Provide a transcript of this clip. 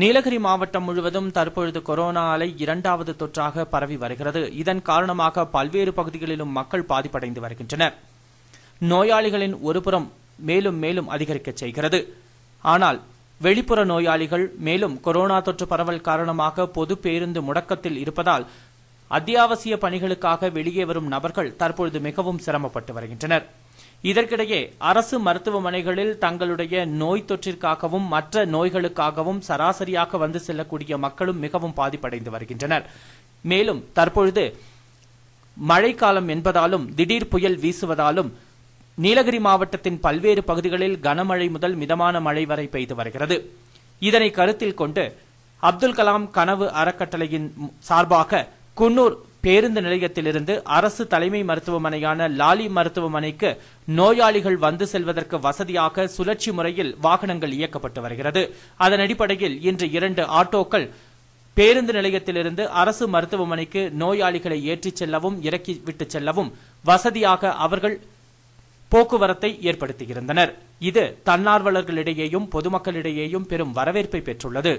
நீலகிரி மாவட்டம் முழுவதும் தற்பொழுது கொரோனா அலை இரண்டாவது தொற்றாக பரவி வருகிறது இதன் காரணமாக பல்வேறு பகுதிகளிலும் மக்கள் பாதிப்படைந்து வருகின்றனர் நோயாளிகளின் ஒருபுறம் மேலும் மேலும் அதிகரிக்க செய்கிறது ஆனால் வெளிப்புற நோயாளிகள் மேலும் கொரோனா தொற்று பரவல் காரணமாக பொது பேருந்து முடக்கத்தில் இருப்பதால் அத்தியாவசிய பணிகளுக்காக வெளியே வரும் நபர்கள் தற்பொழுது மிகவும் சிரமப்பட்டு வருகின்றனர் இதற்கிடையே அரசு மருத்துவமனைகளில் தங்களுடைய நோய் தொற்றிற்காகவும் மற்ற நோய்களுக்காகவும் சராசரியாக வந்து செல்லக்கூடிய மக்களும் மிகவும் பாதிப்படைந்து வருகின்றனர் மேலும் தற்பொழுது மழைக்காலம் என்பதாலும் திடீர் புயல் வீசுவதாலும் நீலகிரி மாவட்டத்தின் பல்வேறு பகுதிகளில் கனமழை முதல் மிதமான மழை வரை பெய்து வருகிறது இதனை கருத்தில் கொண்டு அப்துல் கலாம் கனவு அறக்கட்டளையின் சார்பாக குன்னூர் பேருந்து நிலையத்திலிருந்து அரசு தலைமை மருத்துவமனையான லாலி மருத்துவமனைக்கு நோயாளிகள் வந்து செல்வதற்கு வசதியாக சுழற்சி முறையில் வாகனங்கள் இயக்கப்பட்டு வருகிறது அதன் அடிப்படையில் இன்று இரண்டு ஆட்டோக்கள் பேருந்து நிலையத்திலிருந்து அரசு மருத்துவமனைக்கு நோயாளிகளை ஏற்றிச் செல்லவும் இறக்கிவிட்டு செல்லவும் வசதியாக அவர்கள் போக்குவரத்தை ஏற்படுத்தியிருந்தனர் இது தன்னார்வலர்களிடையேயும் பொதுமக்களிடையேயும் பெரும் வரவேற்பை பெற்றுள்ளது